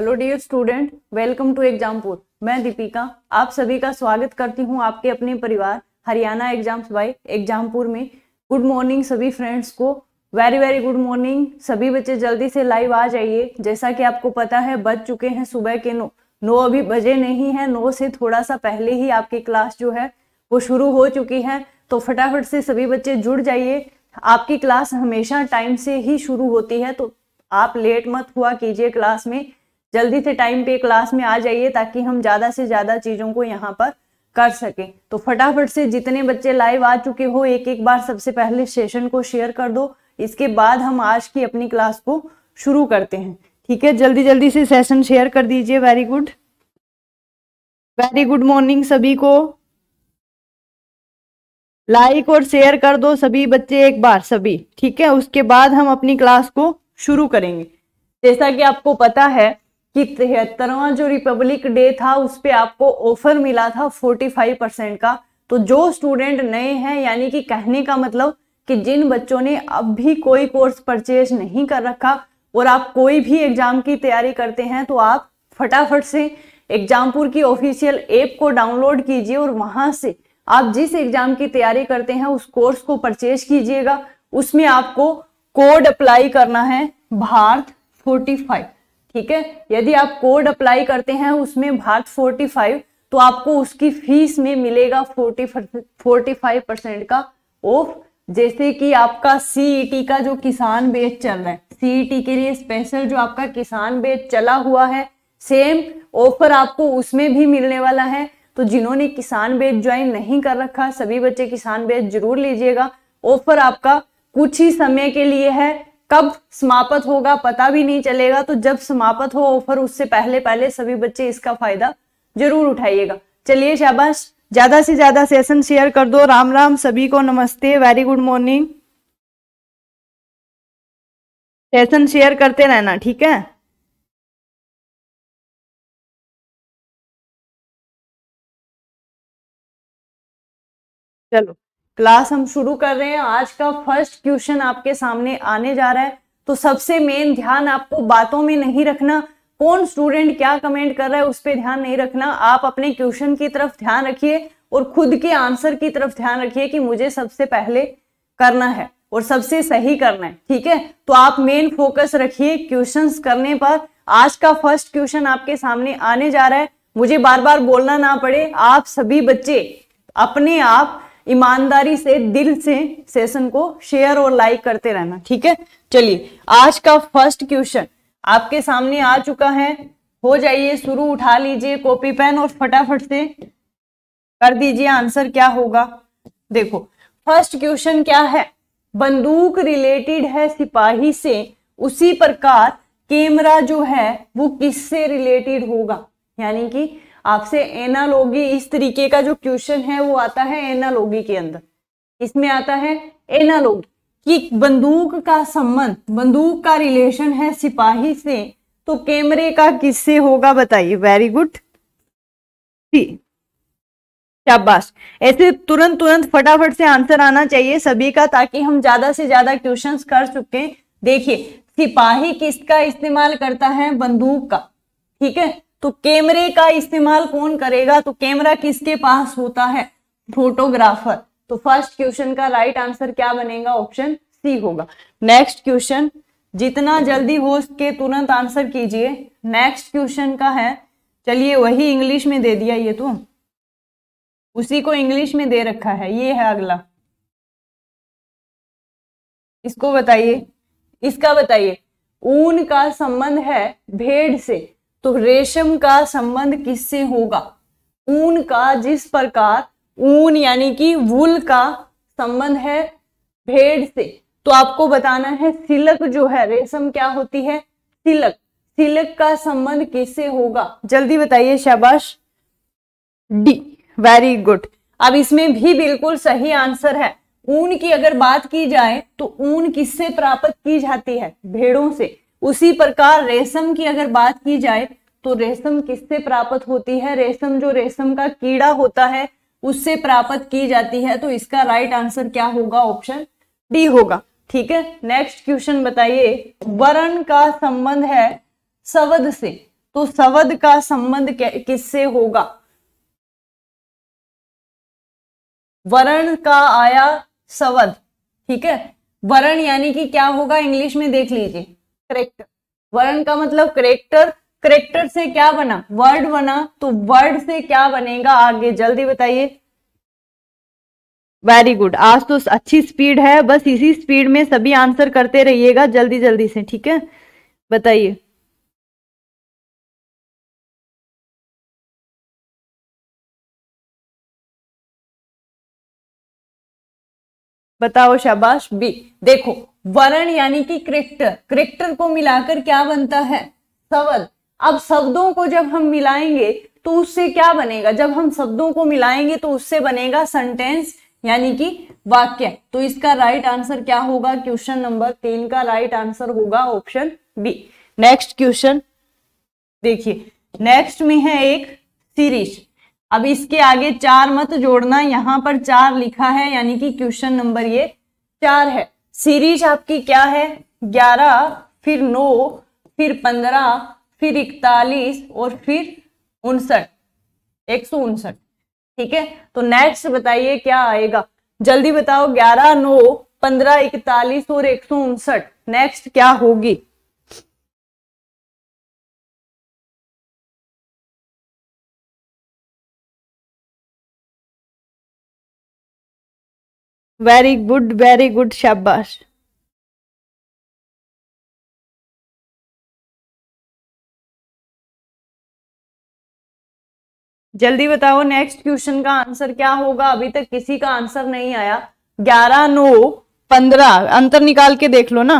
hello dear student welcome to Exampur मैं दीपिका आप सभी का स्वागत करती हूं आपके अपने परिवार हरियाणा एग्जाम्स बाई एग्जामपुर में गुड मॉर्निंग सभी फ्रेंड्स को वेरी वेरी गुड मॉर्निंग सभी बच्चे जल्दी से लाइव आ जाइए जैसा कि आपको पता है बज चुके हैं सुबह के नौ नौ अभी बजे नहीं है नौ से थोड़ा सा पहले ही आपकी क्लास जो है वो शुरू हो चुकी है तो फटाफट से सभी बच्चे जुड़ जाइए आपकी क्लास हमेशा टाइम से ही शुरू होती है तो आप लेट मत हुआ कीजिए क्लास में जल्दी से टाइम पे क्लास में आ जाइए ताकि हम ज़्यादा से ज़्यादा चीज़ों को यहाँ पर कर सकें तो फटाफट से जितने बच्चे लाइव आ चुके हो एक एक बार सबसे पहले सेशन को शेयर कर दो इसके बाद हम आज की अपनी क्लास को शुरू करते हैं ठीक है जल्दी जल्दी से सेशन शेयर कर दीजिए very good very good morning सभी को लाइक और शेयर कर दो सभी बच्चे एक बार सभी ठीक है उसके बाद हम अपनी क्लास को शुरू करेंगे जैसा कि आपको पता है कि तिहत्तरवा जो रिपब्लिक डे था उस पर आपको ऑफर मिला था फोर्टी फाइव परसेंट का तो जो स्टूडेंट नए हैं यानी कि कहने का मतलब कि जिन बच्चों ने अब भी कोई कोर्स परचेज नहीं कर रखा और आप कोई भी एग्जाम की तैयारी करते हैं तो आप फटाफट से एग्जामपुर की ऑफिशियल ऐप को डाउनलोड कीजिए और वहां से आप जिस एग्जाम की तैयारी करते हैं उस कोर्स को परचेज कीजिएगा उसमें आपको कोड अप्लाई करना है भारत फोर्टी फाइव ठीक है यदि आप कोड अप्लाई करते हैं उसमें भारत 45 तो आपको उसकी फीस में मिलेगा 40 45 परसेंट का ऑफ जैसे कि आपका सीईटी e का जो किसान बेच चल रहा है सीईटी e के लिए स्पेशल जो आपका किसान बेच चला हुआ है सेम ऑफर आपको उसमें भी मिलने वाला है तो जिन्होंने किसान बेच ज्वाइन नहीं कर रखा सभी बच्चे किसान बेच जरूर लीजिएगा ऑफर आपका कुछ ही समय के लिए है कब समाप्त होगा पता भी नहीं चलेगा तो जब समाप्त हो ऑफर उससे पहले पहले सभी बच्चे इसका फायदा जरूर उठाइएगा चलिए शाबाश ज्यादा से ज्यादा सेशन शेयर कर दो राम राम सभी को नमस्ते very good morning session share करते रहना ठीक है चलो क्लास हम शुरू कर रहे हैं आज का फर्स्ट क्वेश्चन आपके सामने आने जा रहा है तो सबसे मेन ध्यान आपको बातों में नहीं रखना कौन स्टूडेंट क्या कमेंट कर रहा है उस पर ध्यान नहीं रखना आप अपने क्वेश्चन की तरफ ध्यान रखिए और खुद के आंसर की तरफ ध्यान रखिए कि मुझे सबसे पहले करना है और सबसे सही करना है ठीक है तो आप मेन फोकस रखिए क्वेश्चंस करने पर आज का फर्स्ट क्वेश्चन आपके सामने आने जा रहा है मुझे बार बार बोलना ना पड़े आप सभी बच्चे अपने आप ईमानदारी से दिल से सेशन को शेयर और लाइक करते रहना ठीक है चलिए आज का फर्स्ट क्वेश्चन आपके सामने आ चुका है हो जाइए शुरू उठा लीजिए कॉपी पेन और फटाफट से कर दीजिए आंसर क्या होगा देखो फर्स्ट क्वेश्चन क्या है बंदूक रिलेटेड है सिपाही से उसी प्रकार कैमरा जो है वो किससे रिलेटेड होगा यानी कि आपसे एनालोगी इस तरीके का जो क्वेश्चन है वो आता है एनालोगी के अंदर इसमें आता है एनालोगी कि बंदूक का संबंध बंदूक का रिलेशन है सिपाही से तो कैमरे का किससे होगा बताइए वेरी गुड जी शाबाश ऐसे तुरंत तुरंत फटाफट से आंसर आना चाहिए सभी का ताकि हम ज्यादा से ज्यादा क्वेश्चंस कर चुके देखिए सिपाही किसका इस्तेमाल करता है बंदूक का ठीक है तो कैमरे का इस्तेमाल कौन करेगा तो कैमरा किसके पास होता है फोटोग्राफर तो फर्स्ट क्वेश्चन का राइट right आंसर क्या बनेगा ऑप्शन सी होगा नेक्स्ट क्वेश्चन जितना जल्दी हो सके तुरंत आंसर कीजिए नेक्स्ट क्वेश्चन का है चलिए वही इंग्लिश में दे दिया ये तो उसी को इंग्लिश में दे रखा है ये है अगला इसको बताइए इसका बताइए ऊन का संबंध है भेड़ से तो रेशम का संबंध किससे होगा ऊन का जिस प्रकार ऊन यानी कि वूल का संबंध है भेड़ से तो आपको बताना है सिलक जो है रेशम क्या होती है सिलक सिलक का संबंध किससे होगा जल्दी बताइए शाबाश डी वेरी गुड अब इसमें भी बिल्कुल सही आंसर है ऊन की अगर बात की जाए तो ऊन किससे प्राप्त की जाती है भेड़ों से उसी प्रकार रेशम की अगर बात की जाए तो रेशम किससे प्राप्त होती है रेशम जो रेशम का कीड़ा होता है उससे प्राप्त की जाती है तो इसका राइट आंसर क्या होगा ऑप्शन डी होगा ठीक है नेक्स्ट क्वेश्चन बताइए वरण का संबंध है सवद से तो सवद का संबंध किससे होगा वरण का आया सवद ठीक है वरण यानी कि क्या होगा इंग्लिश में देख लीजिए करेक्टर वर्ण का मतलब करेक्टर करेक्टर से क्या बना वर्ड बना तो वर्ड से क्या बनेगा आगे जल्दी बताइए वेरी गुड आज तो अच्छी स्पीड है बस इसी स्पीड में सभी आंसर करते रहिएगा जल्दी जल्दी से ठीक है बताइए बताओ शाबाश बी देखो वर्ण यानी कि क्रिक्टर क्रिक्टर को मिलाकर क्या बनता है सवल अब शब्दों को जब हम मिलाएंगे तो उससे क्या बनेगा जब हम शब्दों को मिलाएंगे तो उससे बनेगा सेंटेंस यानी कि वाक्य तो इसका राइट आंसर क्या होगा क्वेश्चन नंबर तीन का राइट आंसर होगा ऑप्शन बी नेक्स्ट क्वेश्चन देखिए नेक्स्ट में है एक सीरीज अब इसके आगे चार मत जोड़ना यहाँ पर चार लिखा है यानी कि क्वेश्चन नंबर ये चार है सीरीज आपकी क्या है ग्यारह फिर नौ फिर पंद्रह फिर इकतालीस और फिर उनसठ एक सौ उनसठ ठीक है तो नेक्स्ट बताइए क्या आएगा जल्दी बताओ ग्यारह नौ पंद्रह इकतालीस और एक सौ उनसठ नेक्स्ट क्या होगी वेरी गुड वेरी गुड शाबाश जल्दी बताओ नेक्स्ट क्वेश्चन का आंसर क्या होगा अभी तक किसी का आंसर नहीं आया ग्यारह नौ पंद्रह अंतर निकाल के देख लो ना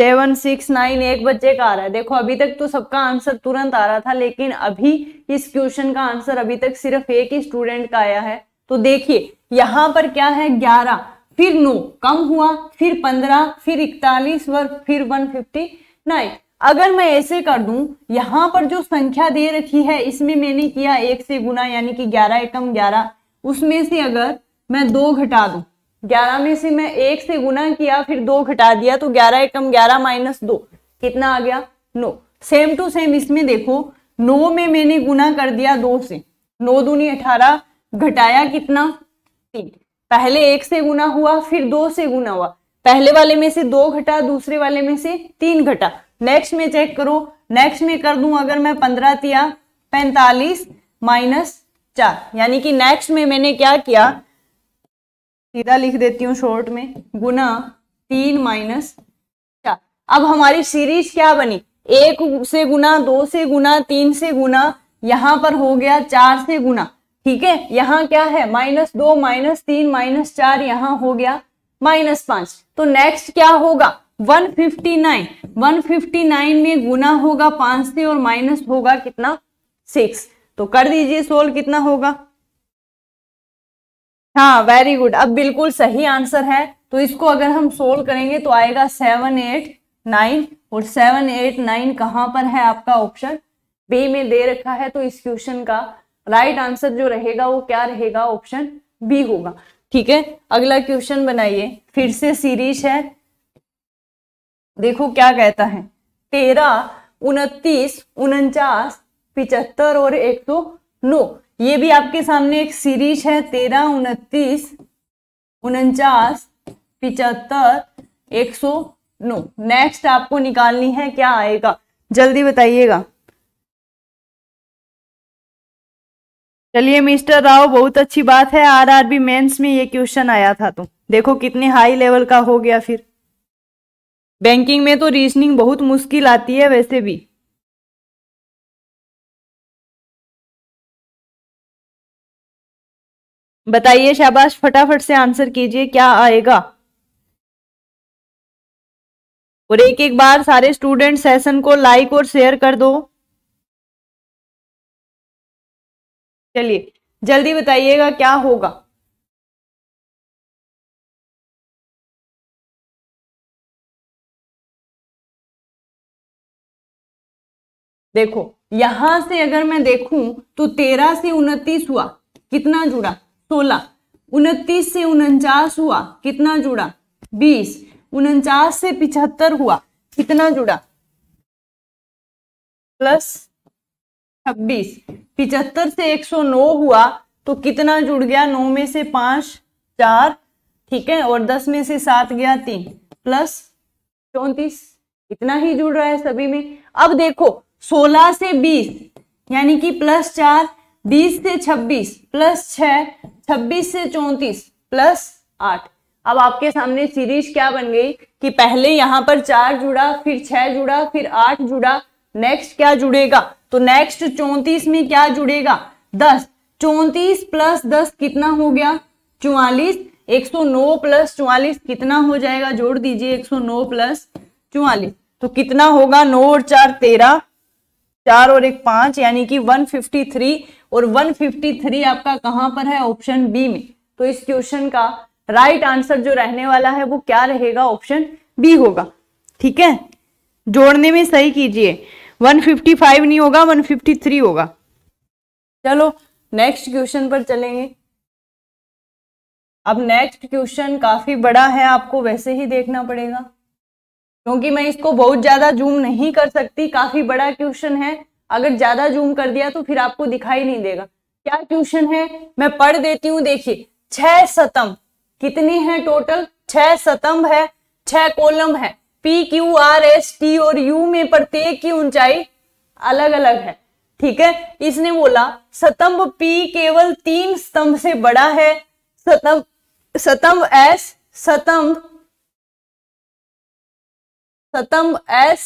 सेवन सिक्स नाइन एक बच्चे का आ रहा है देखो अभी तक तो सबका आंसर तुरंत आ रहा था लेकिन अभी इस क्वेश्चन का आंसर अभी तक सिर्फ एक ही स्टूडेंट का आया है तो देखिए यहाँ पर क्या है ग्यारह फिर नौ कम हुआ फिर पंद्रह फिर इकतालीस वर्ग फिर वन फिफ्टी नाइन अगर मैं ऐसे कर दूं यहाँ पर जो संख्या दे रखी है इसमें मैंने किया एक से गुना यानी कि ग्यारह एकम ग्यारह उसमें से अगर मैं दो घटा दूं ग्यारह में से मैं एक से गुना किया फिर दो घटा दिया तो ग्यारह एकम ग्यारह माइनस दो कितना आ गया नो सेम टू सेम इसमें देखो नो में मैंने गुना कर दिया दो से नो दूनी अठारह घटाया कितना तीन पहले एक से गुना हुआ फिर दो से गुना हुआ पहले वाले में से दो घटा दूसरे वाले में से तीन घटा नेक्स्ट में चेक करो नेक्स्ट में कर दू अगर मैं पंद्रह दिया पैंतालीस माइनस चार यानी कि नेक्स्ट में मैंने क्या किया सीधा लिख देती हूँ शॉर्ट में गुना तीन माइनस चार अब हमारी सीरीज क्या बनी एक से गुना दो से गुना तीन से गुना यहां पर हो गया चार से गुना ठीक है यहाँ क्या है माइनस दो माइनस तीन माइनस चार यहाँ हो गया माइनस पांच तो नेक्स्ट क्या होगा 159 159 में गुना होगा पांच से और माइनस होगा कितना सिक्स तो कर दीजिए सोल्व कितना होगा हाँ वेरी गुड अब बिल्कुल सही आंसर है तो इसको अगर हम सोल्व करेंगे तो आएगा सेवन एट नाइन और सेवन एट नाइन कहाँ पर है आपका ऑप्शन बी में दे रखा है तो इस क्वेश्चन का राइट right आंसर जो रहेगा वो क्या रहेगा ऑप्शन बी होगा ठीक है अगला क्वेश्चन बनाइए फिर से सीरीज है देखो क्या कहता है तेरह उनतीस उनचास पिचहत्तर और एक सौ नौ ये भी आपके सामने एक सीरीज है तेरह उनतीस उनचास पिचहत्तर एक सौ नौ नेक्स्ट आपको निकालनी है क्या आएगा जल्दी बताइएगा चलिए मिस्टर राव बहुत अच्छी बात है आरआरबी मेंस में ये क्वेश्चन आया था तो देखो कितने हाई लेवल का हो गया फिर बैंकिंग में तो रीजनिंग बहुत मुश्किल आती है वैसे भी बताइए शाबाश फटाफट से आंसर कीजिए क्या आएगा और एक एक बार सारे स्टूडेंट सेशन को लाइक और शेयर कर दो चलिए जल्दी बताइएगा क्या होगा देखो यहां से अगर मैं देखूं तो तेरह से उनतीस हुआ कितना जुड़ा सोलह उनतीस से उनचास हुआ कितना जुड़ा बीस उनचास से पिछहत्तर हुआ कितना जुड़ा प्लस छब्बीस पिछहत्तर से एक सौ नौ हुआ तो कितना जुड़ गया नौ में से पांच चार ठीक है और दस में से सात गया तीन प्लस चौतीस इतना ही जुड़ रहा है सभी में अब देखो सोलह से बीस यानी कि प्लस चार बीस से छब्बीस प्लस छह छब्बीस से 34 प्लस 8 अब आपके सामने सीरीज क्या बन गई कि पहले यहां पर चार जुड़ा फिर छह जुड़ा फिर आठ जुड़ा नेक्स्ट क्या जुड़ेगा तो नेक्स्ट चौतीस में क्या जुड़ेगा दस चौतीस प्लस दस कितना हो गया चौवालीस 109 प्लस चौवालीस कितना हो जाएगा जोड़ दीजिए 109 प्लस चौवालीस तो कितना होगा नौ और चार तेरह चार और एक पांच यानी कि 153 और 153 आपका कहां पर है ऑप्शन बी में तो इस क्वेश्चन का राइट right आंसर जो रहने वाला है वो क्या रहेगा ऑप्शन बी होगा ठीक है जोड़ने में सही कीजिए 155 नहीं होगा 153 होगा चलो नेक्स्ट क्वेश्चन पर चलेंगे अब नेक्स्ट क्वेश्चन काफी बड़ा है आपको वैसे ही देखना पड़ेगा क्योंकि मैं इसको बहुत ज़्यादा जूम नहीं कर सकती काफ़ी बड़ा क्वेश्चन है अगर ज़्यादा जूम कर दिया तो फिर आपको दिखाई नहीं देगा क्या क्वेश्चन है मैं पढ़ देती हूँ देखिए छह सतम कितनी है टोटल छह सतम है छह कोलम है P Q R S T और यू में प्रत्येक की ऊंचाई अलग अलग है ठीक है इसने बोला सतम्भ पी केवल तीन स्तंभ से बड़ा है सतम्भ सतम्भ एस सतम्भ सतम एस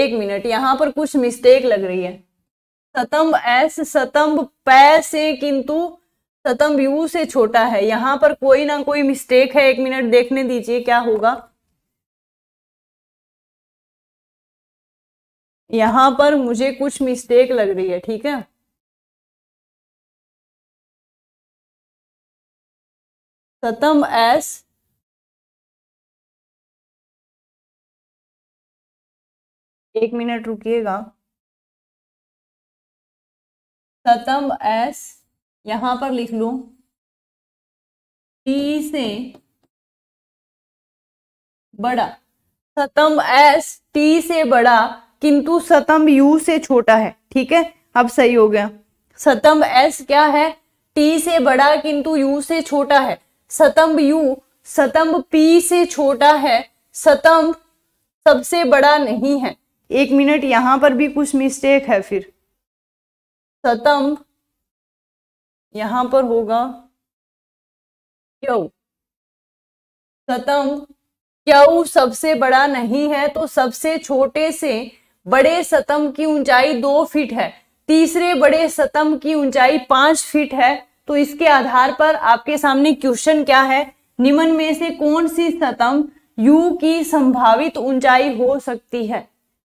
एक मिनट यहां पर कुछ मिस्टेक लग रही है सतम एस सतम पै से किंतु सतम यू से छोटा है यहां पर कोई ना कोई मिस्टेक है एक मिनट देखने दीजिए क्या होगा यहां पर मुझे कुछ मिस्टेक लग रही है ठीक है सतम एस एक मिनट रुकिएगा सतम एस यहां पर लिख लो टी से बड़ा सतम एस टी से बड़ा किंतु सतम यू से छोटा है ठीक है अब सही हो गया सतम एस क्या है टी से बड़ा किंतु यू से छोटा है सतम यू सतम पी से छोटा है सतम सबसे बड़ा नहीं है एक मिनट यहां पर भी कुछ मिस्टेक है फिर सतम यहां पर होगा क्यों शतम्भ क्यों सबसे बड़ा नहीं है तो सबसे छोटे से बड़े सतम की ऊंचाई दो फीट है तीसरे बड़े सतम की ऊंचाई पांच फीट है तो इसके आधार पर आपके सामने क्वेश्चन क्या है निम्न में से कौन सी सतम यू की संभावित ऊंचाई हो सकती है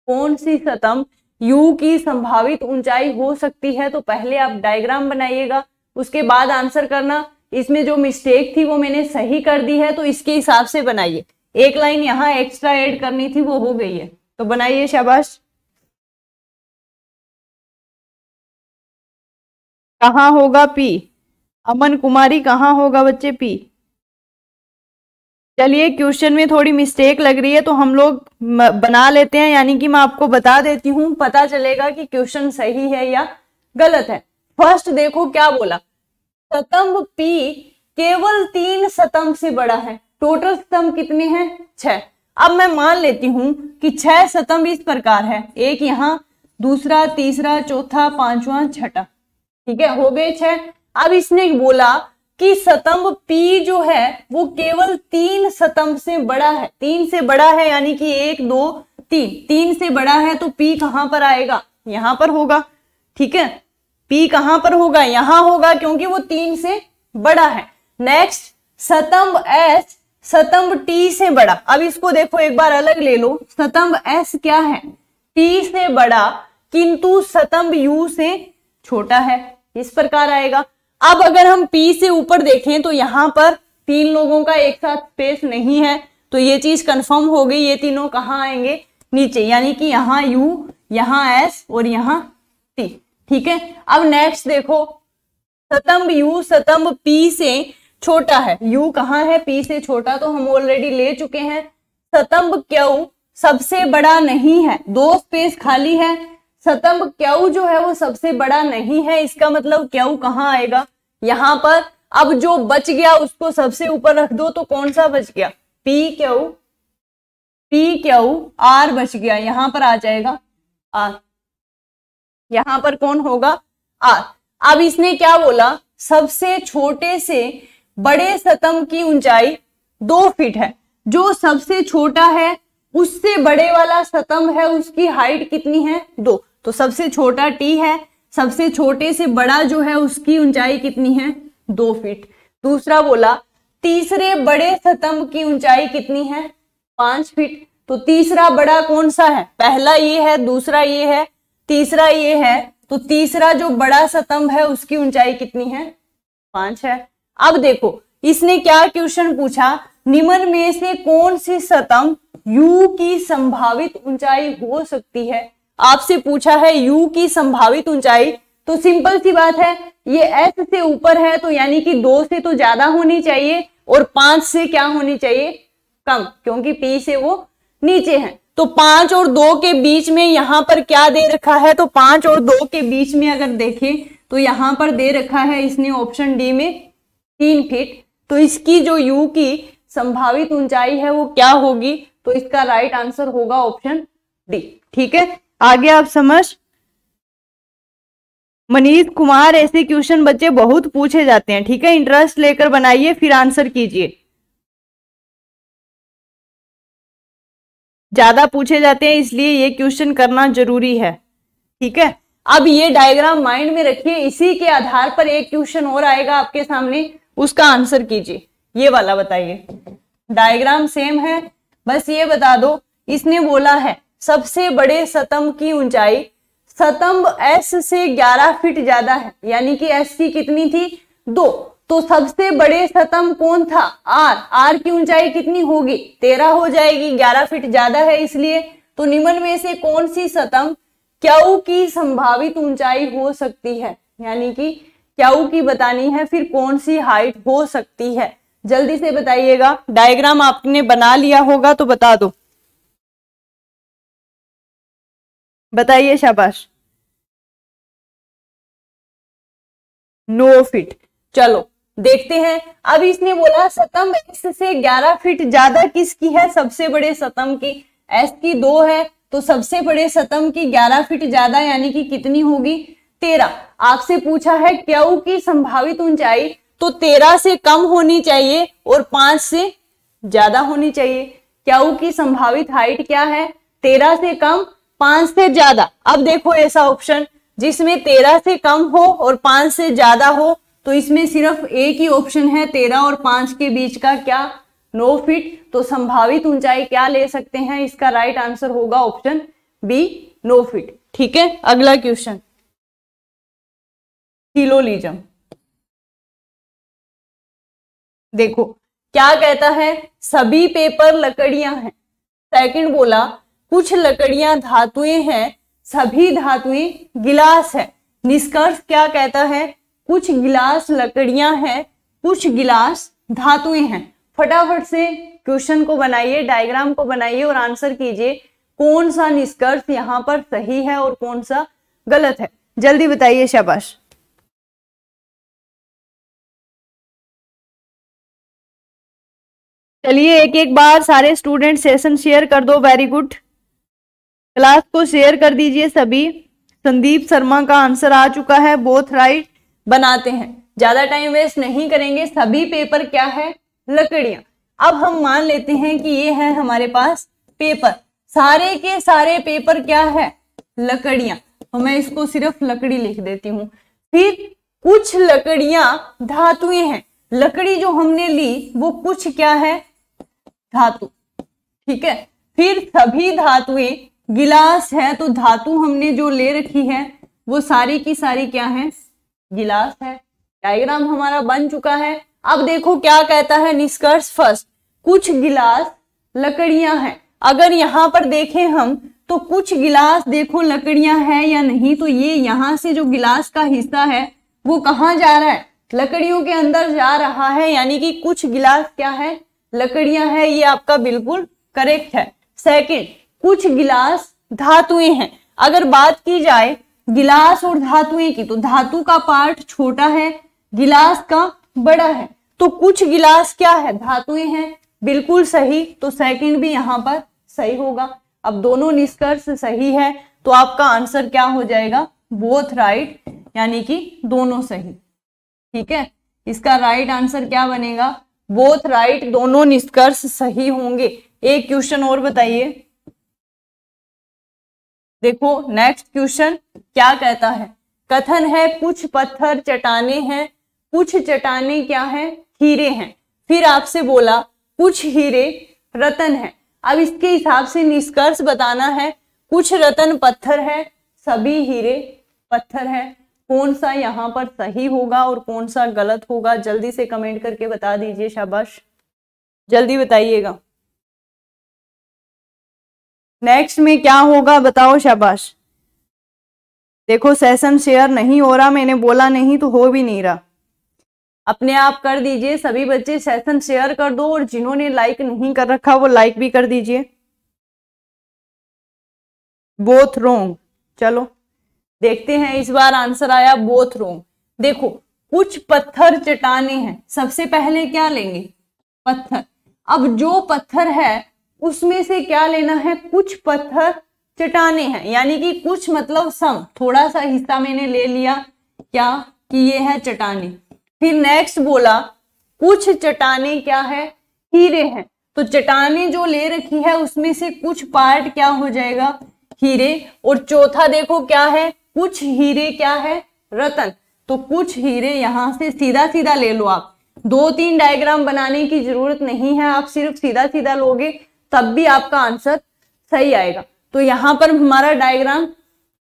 कौन सी सतम U की संभावित ऊंचाई हो सकती है तो पहले आप डायग्राम बनाइएगा उसके बाद आंसर करना इसमें जो मिस्टेक थी वो मैंने सही कर दी है तो इसके हिसाब से बनाइए एक लाइन यहाँ एक्स्ट्रा ऐड करनी थी वो हो गई है तो बनाइए शाबाश कहा होगा पी अमन कुमारी कहाँ होगा बच्चे पी चलिए क्वेश्चन में थोड़ी मिस्टेक लग रही है तो हम लोग बना लेते हैं यानी कि मैं आपको बता देती हूँ पता चलेगा कि क्वेश्चन सही है या गलत है फर्स्ट देखो क्या बोला स्तंभ पी केवल तीन स्तंभ से बड़ा है टोटल स्तंभ कितने हैं छह अब मैं मान लेती हूँ कि छह स्तंभ इस प्रकार है एक यहाँ दूसरा तीसरा चौथा पांचवा छठा ठीक है हो गए छह अब इसने बोला कि सतंब P जो है वो केवल तीन सतंब से बड़ा है तीन से बड़ा है यानी कि एक दो तीन तीन से बड़ा है तो P कहां पर आएगा यहां पर होगा ठीक है P कहां पर होगा यहां होगा क्योंकि वो तीन से बड़ा है नेक्स्ट सतंब S सतंब T से बड़ा अब इसको देखो एक बार अलग ले लो सतंब S क्या है T से बड़ा किंतु सतंब U से छोटा है इस प्रकार आएगा अब अगर हम पी से ऊपर देखें तो यहां पर तीन लोगों का एक साथ स्पेस नहीं है तो ये चीज कंफर्म हो गई ये तीनों कहाँ आएंगे नीचे यानी कि यहाँ U यहाँ S और यहाँ T ठीक है अब नेक्स्ट देखो सतम्ब U सतम्ब P से छोटा है U कहाँ है P से छोटा तो हम ऑलरेडी ले चुके हैं सतम्ब क्यू सबसे बड़ा नहीं है दो स्पेस खाली है सतंब क्यू जो है वो सबसे बड़ा नहीं है इसका मतलब क्यू कहाँ आएगा यहां पर अब जो बच गया उसको सबसे ऊपर रख दो तो कौन सा बच गया P Q P Q R बच गया यहां पर आ जाएगा आर यहां पर कौन होगा आर अब इसने क्या बोला सबसे छोटे से बड़े सतम की ऊंचाई दो फीट है जो सबसे छोटा है उससे बड़े वाला सतम है उसकी हाइट कितनी है दो तो सबसे छोटा टी है सबसे छोटे से बड़ा जो है उसकी ऊंचाई कितनी है दो फीट दूसरा बोला तीसरे बड़े स्तंभ की ऊंचाई कितनी है पांच फीट तो तीसरा बड़ा कौन सा है पहला ये है दूसरा ये है तीसरा ये है तो तीसरा जो बड़ा स्तंभ है उसकी ऊंचाई कितनी है पांच है अब देखो इसने क्या क्वेश्चन पूछा निम्न में से कौन सी स्तंभ यू की संभावित ऊंचाई हो सकती है आपसे पूछा है यू की संभावित ऊंचाई तो सिंपल सी बात है ये एस से ऊपर है तो यानी कि दो से तो ज्यादा होनी चाहिए और पांच से क्या होनी चाहिए कम क्योंकि पी से वो नीचे है तो पांच और दो के बीच में यहां पर क्या दे रखा है तो पांच और दो के बीच में अगर देखें तो यहां पर दे रखा है इसने ऑप्शन डी में तीन फीट तो इसकी जो यू की संभावित ऊंचाई है वो क्या होगी तो इसका राइट आंसर होगा ऑप्शन डी ठीक है आगे आप समझ मनीष कुमार ऐसे क्वेश्चन बच्चे बहुत पूछे जाते हैं ठीक है इंटरेस्ट लेकर बनाइए फिर आंसर कीजिए ज्यादा पूछे जाते हैं इसलिए ये क्वेश्चन करना जरूरी है ठीक है अब ये डायग्राम माइंड में रखिए इसी के आधार पर एक क्वेश्चन और आएगा आपके सामने उसका आंसर कीजिए ये वाला बताइए डायग्राम सेम है बस ये बता दो इसने बोला है सबसे बड़े सतम्भ की ऊंचाई सतम्भ एस से 11 फीट ज्यादा है यानी कि एस की कितनी थी दो तो सबसे बड़े सतम्भ कौन था आर आर की ऊंचाई कितनी होगी तेरह हो जाएगी ग्यारह फीट ज्यादा है इसलिए तो निम्न में से कौन सी सतम्भ क्यू की संभावित ऊंचाई हो सकती है यानी कि क्यू की बतानी है फिर कौन सी हाइट हो सकती है जल्दी से बताइएगा डायग्राम आपने बना लिया होगा तो बता दो बताइए शाबाश नो फिट चलो देखते हैं अब इसने बोला सतम एस से 11 फीट ज्यादा किसकी है सबसे बड़े सतम की एस की दो है तो सबसे बड़े सतम की 11 फीट ज्यादा यानी कि कितनी होगी तेरह आपसे पूछा है क्यू की संभावित ऊंचाई तो तेरह से कम होनी चाहिए और पांच से ज्यादा होनी चाहिए क्यू की संभावित हाइट क्या है तेरह से कम पांच से ज्यादा अब देखो ऐसा ऑप्शन जिसमें तेरह से कम हो और पांच से ज्यादा हो तो इसमें सिर्फ एक ही ऑप्शन है तेरह और पांच के बीच का क्या नो फिट तो संभावित ऊंचाई क्या ले सकते हैं इसका राइट आंसर होगा ऑप्शन बी नो फिट ठीक है अगला क्वेश्चन सिलोलिज्म देखो क्या कहता है सभी पेपर लकड़ियां हैं सेकंड बोला कुछ लकड़ियां धातुएं हैं सभी धातुएं गिलास है निष्कर्ष क्या कहता है कुछ गिलास लकड़ियां हैं कुछ गिलास धातुएं हैं फटाफट से क्वेश्चन को बनाइए डायग्राम को बनाइए और आंसर कीजिए कौन सा निष्कर्ष यहाँ पर सही है और कौन सा गलत है जल्दी बताइए शाबाश चलिए एक एक बार सारे स्टूडेंट सेशन शेयर कर दो वेरी गुड क्लास को शेयर कर दीजिए सभी संदीप शर्मा का आंसर आ चुका है बोथ राइट बनाते हैं ज्यादा टाइम वेस्ट नहीं करेंगे सभी पेपर क्या है लकड़ियां अब हम मान लेते हैं कि ये है हमारे पास पेपर सारे के सारे पेपर क्या है लकड़ियां तो मैं इसको सिर्फ लकड़ी लिख देती हूँ फिर कुछ लकड़ियां धातुएं हैं लकड़ी जो हमने ली वो कुछ क्या है धातु ठीक है फिर सभी धातुएं गिलास है तो धातु हमने जो ले रखी है वो सारी की सारी क्या है गिलास है डायग्राम हमारा बन चुका है अब देखो क्या कहता है निष्कर्ष फर्स्ट कुछ गिलास लकड़ियां हैं अगर यहाँ पर देखें हम तो कुछ गिलास देखो लकड़ियां हैं या नहीं तो ये यहाँ से जो गिलास का हिस्सा है वो कहाँ जा रहा है लकड़ियों के अंदर जा रहा है यानी कि कुछ गिलास क्या है लकड़ियां है ये आपका बिल्कुल करेक्ट है सेकंड कुछ गिलास धातुएं हैं अगर बात की जाए गिलास और धातुएं की तो धातु का पार्ट छोटा है गिलास का बड़ा है तो कुछ गिलास क्या है धातुएं हैं बिल्कुल सही तो सेकंड भी यहां पर सही होगा अब दोनों निष्कर्ष सही है तो आपका आंसर क्या हो जाएगा बोथ राइट यानी कि दोनों सही ठीक है इसका राइट आंसर क्या बनेगा बोथ राइट दोनों निष्कर्ष सही होंगे एक क्वेश्चन और बताइए देखो नेक्स्ट क्वेश्चन क्या कहता है कथन है कुछ पत्थर चटाने हैं कुछ चटाने क्या है हीरे हैं फिर आपसे बोला कुछ हीरे रतन है अब इसके हिसाब से निष्कर्ष बताना है कुछ रतन पत्थर है सभी हीरे पत्थर है कौन सा यहाँ पर सही होगा और कौन सा गलत होगा जल्दी से कमेंट करके बता दीजिए शाबाश जल्दी बताइएगा नेक्स्ट में क्या होगा बताओ शाबाश देखो सेशन शेयर नहीं हो रहा मैंने बोला नहीं तो हो भी नहीं रहा अपने आप कर दीजिए सभी बच्चे सेशन शेयर कर दो और जिन्होंने लाइक नहीं कर रखा वो लाइक भी कर दीजिए बोथ रोंग चलो देखते हैं इस बार आंसर आया बोथ रोंग देखो कुछ पत्थर चटाने हैं सबसे पहले क्या लेंगे पत्थर अब जो पत्थर है उसमें से क्या लेना है कुछ पत्थर चटाने हैं यानी कि कुछ मतलब सम थोड़ा सा हिस्सा मैंने ले लिया क्या कि ये है चटाने फिर नेक्स्ट बोला कुछ चटाने क्या है हीरे हैं तो चटाने जो ले रखी है उसमें से कुछ पार्ट क्या हो जाएगा हीरे और चौथा देखो क्या है कुछ हीरे क्या है रतन तो कुछ हीरे यहां से सीधा सीधा ले लो आप दो तीन डायग्राम बनाने की जरूरत नहीं है आप सिर्फ सीधा सीधा लोगे तब भी आपका आंसर सही आएगा तो यहां पर हमारा डायग्राम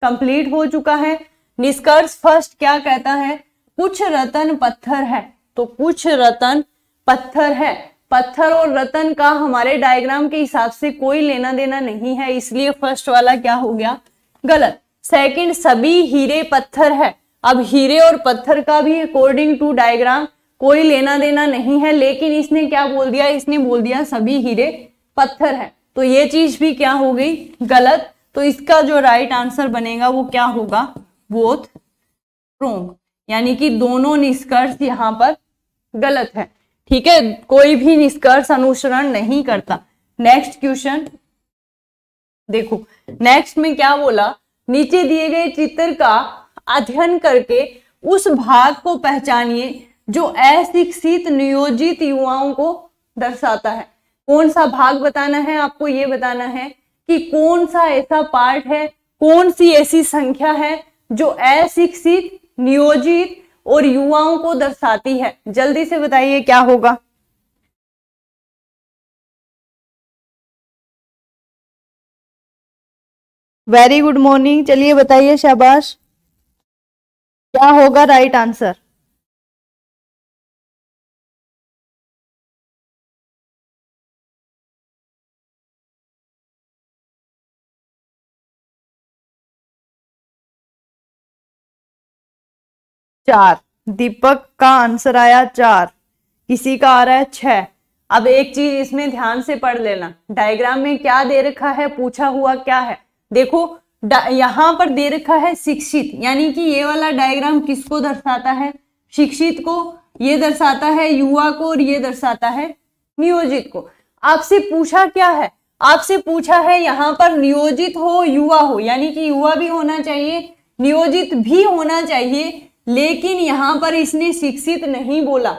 कंप्लीट हो चुका है निष्कर्ष फर्स्ट क्या कहता है कुछ रतन पत्थर है तो कुछ रतन पत्थर है पत्थर और रतन का हमारे डायग्राम के हिसाब से कोई लेना देना नहीं है इसलिए फर्स्ट वाला क्या हो गया गलत सेकंड सभी हीरे पत्थर है अब हीरे और पत्थर का भी अकॉर्डिंग टू डायग्राम कोई लेना देना नहीं है लेकिन इसने क्या बोल दिया इसने बोल दिया सभी हीरे पत्थर है तो ये चीज भी क्या हो गई गलत तो इसका जो राइट आंसर बनेगा वो क्या होगा बोथ रोंग यानी कि दोनों निष्कर्ष यहाँ पर गलत है ठीक है कोई भी निष्कर्ष अनुसरण नहीं करता नेक्स्ट क्वेश्चन देखो नेक्स्ट में क्या बोला नीचे दिए गए चित्र का अध्ययन करके उस भाग को पहचानिए जो अशिक्षित नियोजित युवाओं को दर्शाता है कौन सा भाग बताना है आपको ये बताना है कि कौन सा ऐसा पार्ट है कौन सी ऐसी संख्या है जो अशिक्षित नियोजित और युवाओं को दर्शाती है जल्दी से बताइए क्या होगा वेरी गुड मॉर्निंग चलिए बताइए शाबाश क्या होगा राइट right आंसर चार दीपक का आंसर आया चार किसी का आ रहा है छह अब एक चीज इसमें ध्यान से पढ़ लेना डायग्राम में क्या दे रखा है पूछा हुआ क्या है देखो यहाँ पर दे रखा है शिक्षित यानी कि ये वाला डायग्राम किसको दर्शाता है शिक्षित को ये दर्शाता है युवा को और ये दर्शाता है नियोजित को आपसे पूछा क्या है आपसे पूछा है यहाँ पर नियोजित हो युवा हो यानी कि युवा भी होना चाहिए नियोजित भी होना चाहिए लेकिन यहां पर इसने शिक्षित नहीं बोला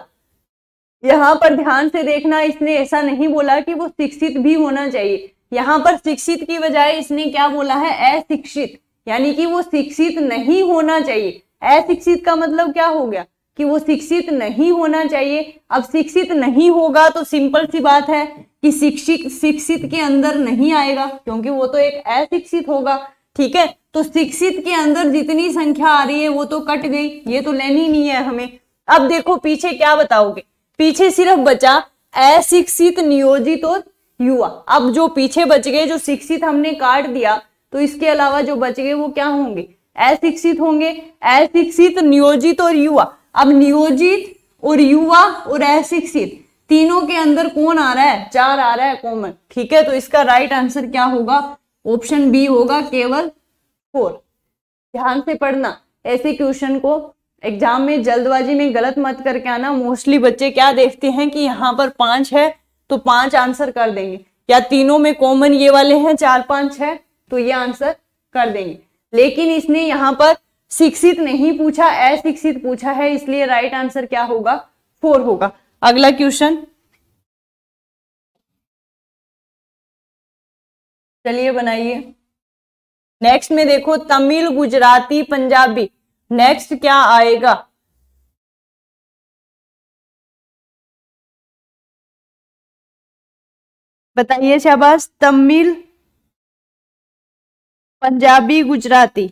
यहां पर ध्यान से देखना इसने ऐसा नहीं बोला कि वो शिक्षित भी होना चाहिए यहाँ पर शिक्षित की बजाय इसने क्या बोला है अशिक्षित यानी कि वो शिक्षित नहीं होना चाहिए अशिक्षित का मतलब क्या हो गया कि वो शिक्षित नहीं होना चाहिए अब शिक्षित नहीं होगा तो सिंपल सी बात है कि शिक्षित शिक्षित के अंदर नहीं आएगा क्योंकि वो तो एक अशिक्षित होगा ठीक है तो शिक्षित के अंदर जितनी संख्या आ रही है वो तो कट गई ये तो लेनी नहीं है हमें अब देखो पीछे क्या बताओगे पीछे सिर्फ बचा अशिक्षित नियोजित और युवा अब जो पीछे बच गए जो शिक्षित हमने काट दिया तो इसके अलावा जो बच गए वो क्या होंगे अशिक्षित होंगे अशिक्षित नियोजित और युवा अब नियोजित और युवा और अशिक्षित तीनों के अंदर कौन आ रहा है चार आ रहा है कॉमन ठीक है तो इसका राइट आंसर क्या होगा ऑप्शन बी होगा केवल फोर ध्यान से पढ़ना ऐसे क्वेश्चन को एग्जाम में जल्दबाजी में गलत मत करके आना मोस्टली बच्चे क्या देखते हैं कि यहाँ पर पांच है तो पांच आंसर कर देंगे या तीनों में कॉमन ये वाले हैं चार पांच है तो ये आंसर कर देंगे लेकिन इसने यहाँ पर शिक्षित नहीं पूछा अशिक्षित पूछा है इसलिए राइट आंसर क्या होगा फोर होगा अगला क्वेश्चन चलिए बनाइए नेक्स्ट में देखो तमिल गुजराती पंजाबी नेक्स्ट क्या आएगा बताइए शाबाश तमिल पंजाबी गुजराती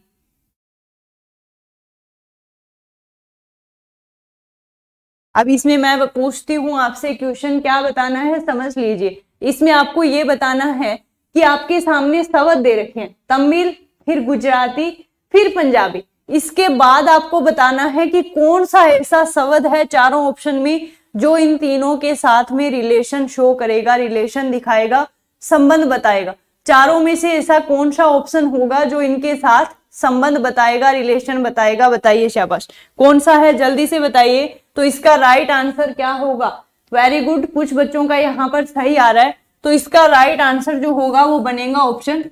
अब इसमें मैं पूछती हूं आपसे क्वेश्चन क्या बताना है समझ लीजिए इसमें आपको ये बताना है कि आपके सामने शब्द दे रखे हैं तमिल फिर गुजराती फिर पंजाबी इसके बाद आपको बताना है कि कौन सा ऐसा शब्द है चारों ऑप्शन में जो इन तीनों के साथ में रिलेशन शो करेगा रिलेशन दिखाएगा संबंध बताएगा चारों में से ऐसा कौन सा ऑप्शन होगा जो इनके साथ संबंध बताएगा रिलेशन बताएगा बताइए शाबाश कौन सा है जल्दी से बताइए तो इसका राइट आंसर क्या होगा वेरी गुड कुछ बच्चों का यहाँ पर सही आ रहा है तो इसका राइट आंसर जो होगा वो बनेगा ऑप्शन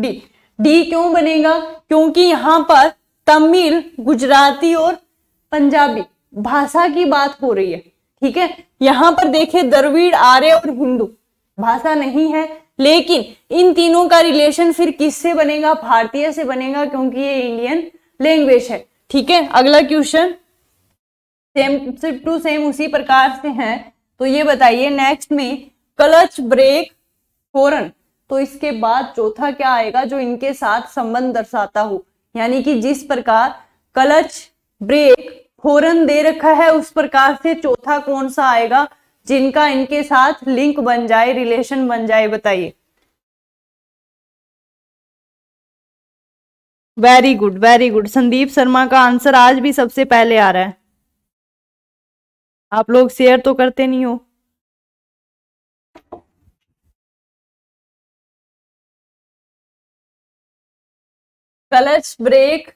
डी डी क्यों बनेगा क्योंकि यहाँ पर तमिल गुजराती और पंजाबी भाषा की बात हो रही है ठीक है यहां पर देखे द्रविड़ आर्य और हिंदू भाषा नहीं है लेकिन इन तीनों का रिलेशन फिर किससे बनेगा भारतीय से बनेगा क्योंकि ये इंडियन लैंग्वेज है ठीक है अगला क्वेश्चन सेम टू सेम उसी प्रकार से है तो ये बताइए नेक्स्ट में क्लच ब्रेक फोरन तो इसके बाद चौथा क्या आएगा जो इनके साथ संबंध दर्शाता हो यानी कि जिस प्रकार क्लच ब्रेक फोरन दे रखा है उस प्रकार से चौथा कौन सा आएगा जिनका इनके साथ लिंक बन जाए रिलेशन बन जाए बताइए very good very good Sandeep Sharma का आंसर आज भी सबसे पहले आ रहा है आप लोग शेयर तो करते नहीं हो कलच ब्रेक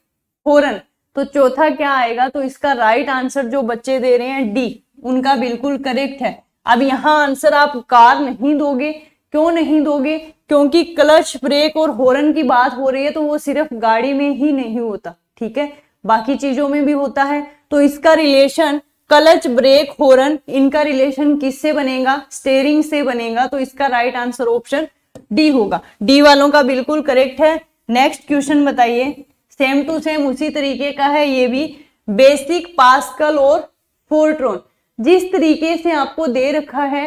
होरन तो चौथा क्या आएगा तो इसका राइट आंसर जो बच्चे दे रहे हैं डी उनका बिल्कुल करेक्ट है अब यहाँ आंसर आप कार नहीं दोगे क्यों नहीं दोगे क्योंकि क्लच ब्रेक और हॉर्न की बात हो रही है तो वो सिर्फ गाड़ी में ही नहीं होता ठीक है बाकी चीजों में भी होता है तो इसका रिलेशन क्लच ब्रेक हॉर्न इनका रिलेशन किससे बनेगा स्टेयरिंग से बनेगा तो इसका राइट आंसर ऑप्शन डी होगा डी वालों का बिल्कुल करेक्ट है नेक्स्ट क्वेश्चन बताइए सेम टू सेम उसी तरीके का है ये भी बेसिक पास्कल और फोर्ट्रोन जिस तरीके से आपको दे रखा है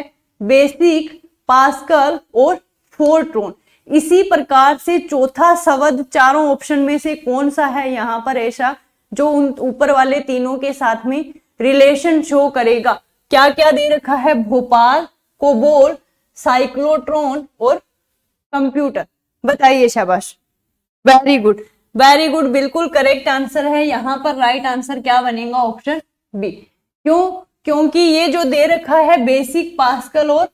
बेसिक पास्कल और फोर्ट्रोन इसी प्रकार से चौथा शब्द चारों ऑप्शन में से कौन सा है यहाँ पर ऐसा जो उन ऊपर वाले तीनों के साथ में रिलेशन शो करेगा क्या क्या दे रखा है भोपाल कोबोल साइक्लोट्रॉन और कंप्यूटर बताइए शाबाश वेरी गुड वेरी गुड बिल्कुल करेक्ट आंसर है यहाँ पर राइट right आंसर क्या बनेगा ऑप्शन बी क्यों क्योंकि ये जो दे रखा है बेसिक पास्कल और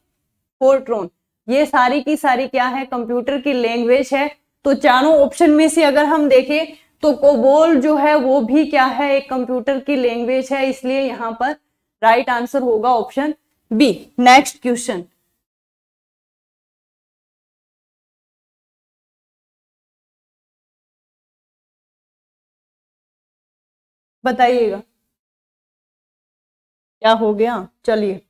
फोर्ट्रोन ये सारी की सारी क्या है कंप्यूटर की लैंग्वेज है तो चारों ऑप्शन में से अगर हम देखें तो कोबोल जो है वो भी क्या है एक कंप्यूटर की लैंग्वेज है इसलिए यहाँ पर राइट right आंसर होगा ऑप्शन बी नेक्स्ट क्वेश्चन बताइएगा क्या हो गया चलिए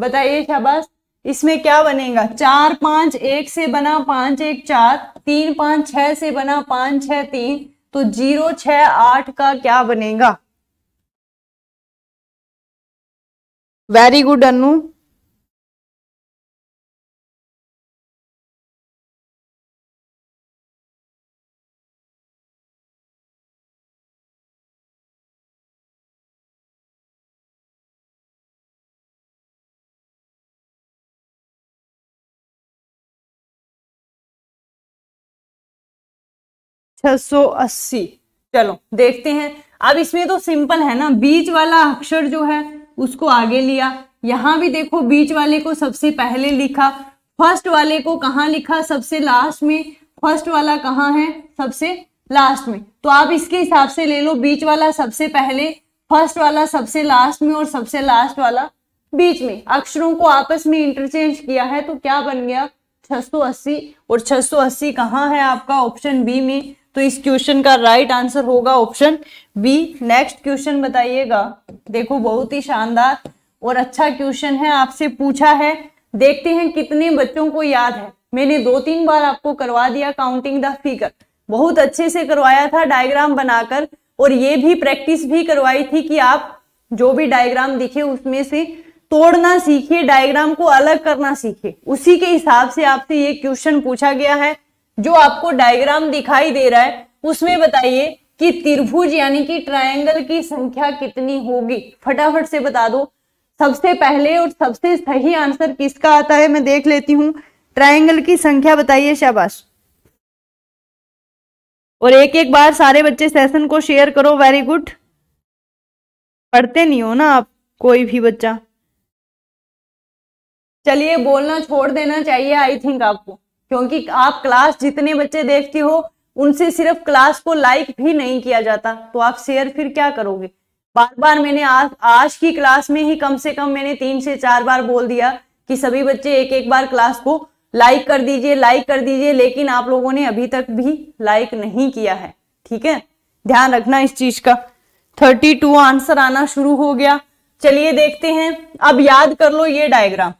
बताइए शाबाश इसमें क्या बनेगा चार पांच एक से बना पांच एक चार तीन पांच छह से बना पांच छह तीन तो जीरो छ आठ का क्या बनेगा वेरी गुड अनु 680 चलो देखते हैं अब इसमें तो सिंपल है ना बीच वाला अक्षर जो है उसको आगे लिया यहां भी देखो बीच वाले को सबसे पहले लिखा फर्स्ट वाले को कहा लिखा सबसे लास्ट में फर्स्ट वाला कहाँ है सबसे लास्ट में तो आप इसके हिसाब से ले लो बीच वाला सबसे पहले फर्स्ट वाला सबसे लास्ट में और सबसे लास्ट वाला बीच में अक्षरों को आपस में इंटरचेंज किया है तो क्या बन गया 680 और 680 कहाँ है आपका ऑप्शन बी में तो इस क्वेश्चन का राइट आंसर होगा ऑप्शन बी नेक्स्ट क्वेश्चन बताइएगा देखो बहुत ही शानदार और अच्छा क्वेश्चन है आपसे पूछा है देखते हैं कितने बच्चों को याद है मैंने दो तीन बार आपको करवा दिया काउंटिंग द फिगर बहुत अच्छे से करवाया था डायग्राम बनाकर और ये भी प्रैक्टिस भी करवाई थी कि आप जो भी डायग्राम दिखे उसमें से तोड़ना सीखिए डायग्राम को अलग करना सीखिए उसी के हिसाब से आपसे ये क्वेश्चन पूछा गया है जो आपको डायग्राम दिखाई दे रहा है उसमें बताइए कि त्रिभुज यानी कि ट्रायंगल की संख्या कितनी होगी फटाफट से बता दो सबसे पहले और सबसे सही आंसर किसका आता है मैं देख लेती हूँ ट्रायंगल की संख्या बताइए शाबाश और एक एक बार सारे बच्चे सेशन को शेयर करो वेरी गुड पढ़ते नहीं हो ना आप कोई भी बच्चा चलिए बोलना छोड़ देना चाहिए आई थिंक आपको क्योंकि आप क्लास जितने बच्चे देखते हो उनसे सिर्फ क्लास को लाइक भी नहीं किया जाता तो आप शेयर फिर क्या करोगे बार बार मैंने आज आज की क्लास में ही कम से कम मैंने तीन से चार बार बोल दिया कि सभी बच्चे एक एक बार क्लास को लाइक कर दीजिए लाइक कर दीजिए लेकिन आप लोगों ने अभी तक भी लाइक नहीं किया है ठीक है ध्यान रखना इस चीज का थर्टी टू आंसर आना शुरू हो गया चलिए देखते हैं अब याद कर लो ये डायग्राम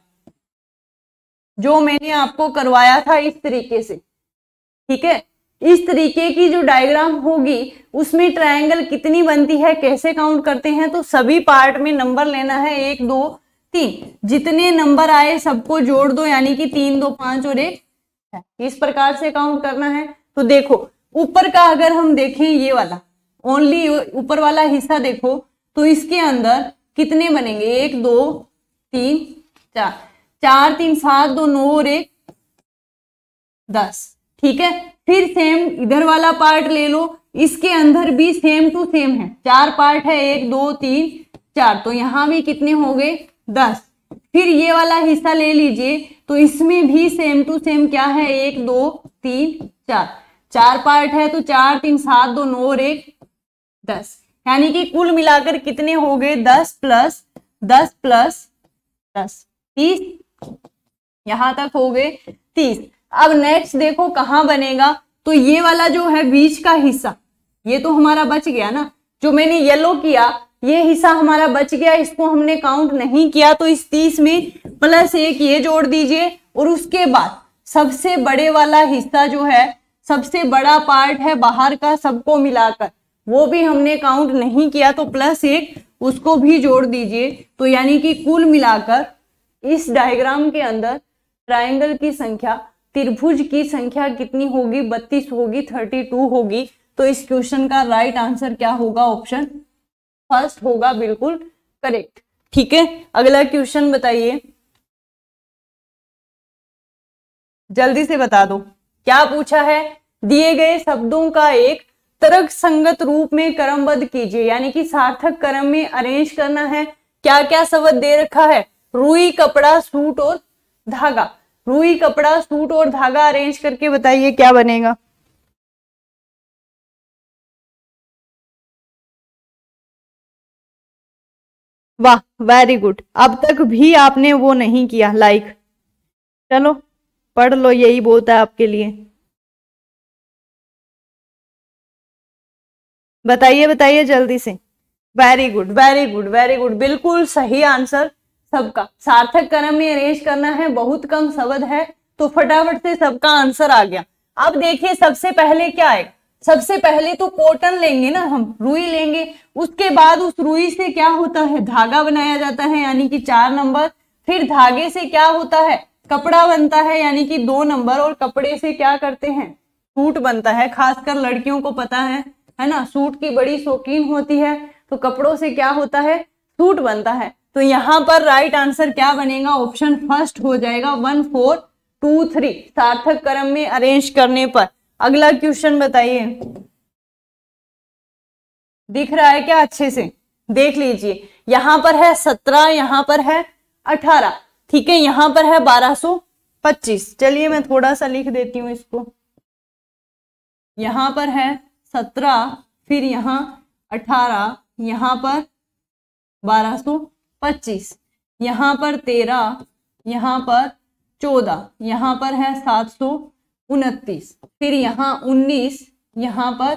जो मैंने आपको करवाया था इस तरीके से ठीक है इस तरीके की जो डायग्राम होगी उसमें ट्रायंगल कितनी बनती है कैसे काउंट करते हैं तो सभी पार्ट में नंबर लेना है एक दो तीन जितने नंबर आए सबको जोड़ दो यानी कि तीन दो पांच और एक इस प्रकार से काउंट करना है तो देखो ऊपर का अगर हम देखें ये वाला ओनली ऊपर वाला हिस्सा देखो तो इसके अंदर कितने बनेंगे एक दो तीन चार चार तीन सात दो नौ और एक दस ठीक है फिर सेम इधर वाला पार्ट ले लो इसके अंदर भी सेम टू सेम है चार पार्ट है एक दो तीन चार तो यहां भी कितने हो गए दस फिर ये वाला हिस्सा ले लीजिए तो इसमें भी सेम टू सेम क्या है एक दो तीन चार चार पार्ट है तो चार तीन सात दो नौ और एक दस यानी कि कुल मिलाकर कितने हो गए दस प्लस दस प्लस दस तीस यहां तक हो गए तीस अब नेक्स्ट देखो कहां बनेगा तो ये वाला जो है बीच का हिस्सा ये तो हमारा बच गया ना जो मैंने येलो किया ये हिस्सा हमारा बच गया इसको हमने काउंट नहीं किया तो इस तीस में प्लस एक ये जोड़ दीजिए और उसके बाद सबसे बड़े वाला हिस्सा जो है सबसे बड़ा पार्ट है बाहर का सबको मिलाकर वो भी हमने काउंट नहीं किया तो प्लस एक उसको भी जोड़ दीजिए तो यानी कि कुल मिलाकर इस डायग्राम के अंदर ट्राइंगल की संख्या त्रिभुज की संख्या कितनी होगी बत्तीस होगी थर्टी टू होगी तो इस क्वेश्चन का राइट आंसर क्या होगा ऑप्शन फर्स्ट होगा बिल्कुल करेक्ट ठीक है अगला क्वेश्चन बताइए जल्दी से बता दो क्या पूछा है दिए गए शब्दों का एक तर्क संगत रूप में क्रमबद्ध कीजिए यानी कि सार्थक क्रम में अरेंज करना है क्या क्या शब्द दे रखा है रुई कपड़ा सूट और धागा रुई कपड़ा सूट और धागा अरेंज करके बताइए क्या बनेगा वाह वेरी गुड अब तक भी आपने वो नहीं किया लाइक चलो पढ़ लो यही बहुत है आपके लिए बताइए बताइए जल्दी से very good very good very good बिल्कुल सही आंसर सबका सार्थक कर्म में अरेज करना है बहुत कम शब्द है तो फटाफट से सबका आंसर आ गया अब देखिए सबसे पहले क्या है सबसे पहले तो कॉटन लेंगे ना हम रुई लेंगे उसके बाद उस रुई से क्या होता है धागा बनाया जाता है यानी कि चार नंबर फिर धागे से क्या होता है कपड़ा बनता है यानी कि दो नंबर और कपड़े से क्या करते हैं सूट बनता है खासकर लड़कियों को पता है है ना सूट की बड़ी शौकीन होती है तो कपड़ों से क्या होता है सूट बनता है तो यहां पर राइट आंसर क्या बनेगा ऑप्शन फर्स्ट हो जाएगा वन फोर टू थ्री सार्थक क्रम में अरेंज करने पर अगला क्वेश्चन बताइए दिख रहा है क्या अच्छे से देख लीजिए यहां पर है सत्रह यहां पर है अठारह ठीक है यहां पर है बारह सो पच्चीस चलिए मैं थोड़ा सा लिख देती हूं इसको यहां पर है सत्रह फिर यहां अठारह यहां पर बारह सो पच्चीस यहाँ पर तेरह यहाँ पर चौदह यहाँ पर है सात सौ उनतीस फिर यहाँ उन्नीस यहाँ पर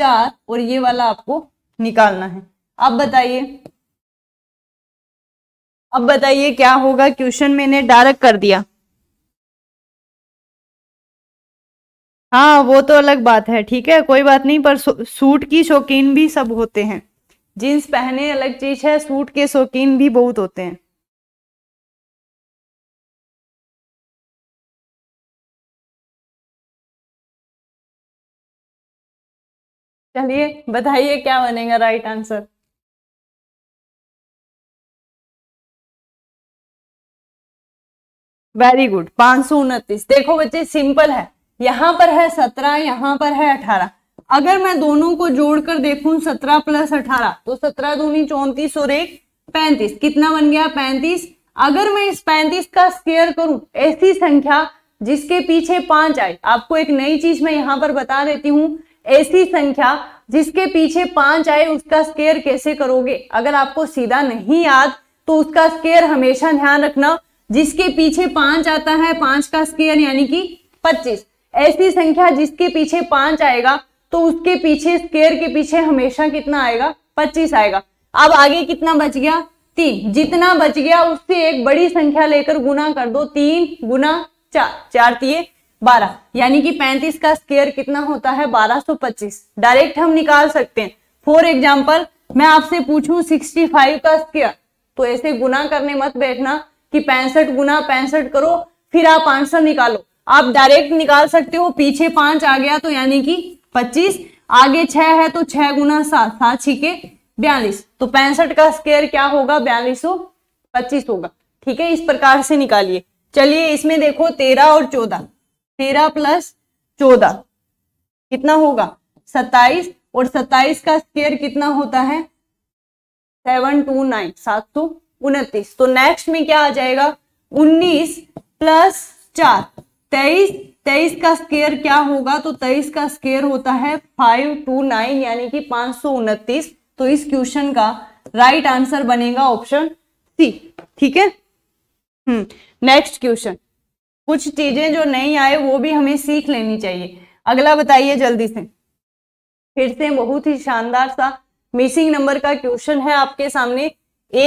चार और ये वाला आपको निकालना है अब बताइए अब बताइए क्या होगा क्वेश्चन मैंने डायरेक्ट कर दिया हाँ वो तो अलग बात है ठीक है कोई बात नहीं पर सूट की शौकीन भी सब होते हैं जीन्स पहने अलग चीज है सूट के शौकीन भी बहुत होते हैं चलिए बताइए क्या बनेगा राइट आंसर वेरी गुड पांच सौ उनतीस देखो बच्चे सिंपल है यहां पर है सत्रह यहां पर है अठारह अगर मैं दोनों को जोड़कर देखूं सत्रह प्लस अठारह तो सत्रह दूनी चौंतीस और एक पैंतीस कितना बन गया पैंतीस अगर मैं इस पैंतीस का स्केयर करूं ऐसी संख्या जिसके पीछे पांच आए आपको एक नई चीज मैं यहां पर बता देती हूँ ऐसी संख्या जिसके पीछे पांच आए उसका स्केयर कैसे करोगे अगर आपको सीधा नहीं याद तो उसका स्केयर हमेशा ध्यान रखना जिसके पीछे पांच आता है पांच का स्केयर यानी कि पच्चीस ऐसी संख्या जिसके पीछे पांच आएगा तो उसके पीछे स्केयर के पीछे हमेशा कितना आएगा पच्चीस आएगा अब आगे कितना बच गया तीन जितना बच गया उससे एक बड़ी संख्या लेकर गुना कर दो तीन गुना चार चार तीय बारह यानी कि पैंतीस का स्केयर कितना होता है बारह सो पच्चीस डायरेक्ट हम निकाल सकते हैं फॉर एग्जाम्पल मैं आपसे पूछूं सिक्सटी फाइव का स्केयर तो ऐसे गुना करने मत बैठना कि पैंसठ गुना पैंसठ करो फिर आप आंसर निकालो आप डायरेक्ट निकाल सकते हो पीछे पांच आ गया तो यानी कि पच्चीस आगे छह है तो छह गुना सात सात छीके बयालीस तो पैंसठ का स्केयर क्या होगा बयालीस सौ पच्चीस होगा ठीक है इस प्रकार से निकालिए चलिए इसमें देखो तेरह और चौदह तेरह प्लस चौदह कितना होगा सत्ताईस और सत्ताईस का स्केयर कितना होता है सेवन टू नाइन सात सौ उनतीस तो नेक्स्ट में क्या आ जाएगा उन्नीस प्लस चार तेईस तेईस का स्केयर क्या होगा तो तेईस का स्केयर होता है फाइव टू नाइन यानी कि पांच सौ उनतीस तो इस क्वेश्चन का राइट आंसर बनेगा ऑप्शन सी ठीक है हम्म नेक्स्ट क्वेश्चन कुछ चीजें जो नहीं आए वो भी हमें सीख लेनी चाहिए अगला बताइए जल्दी से फिर से बहुत ही शानदार सा मिसिंग नंबर का क्वेश्चन है आपके सामने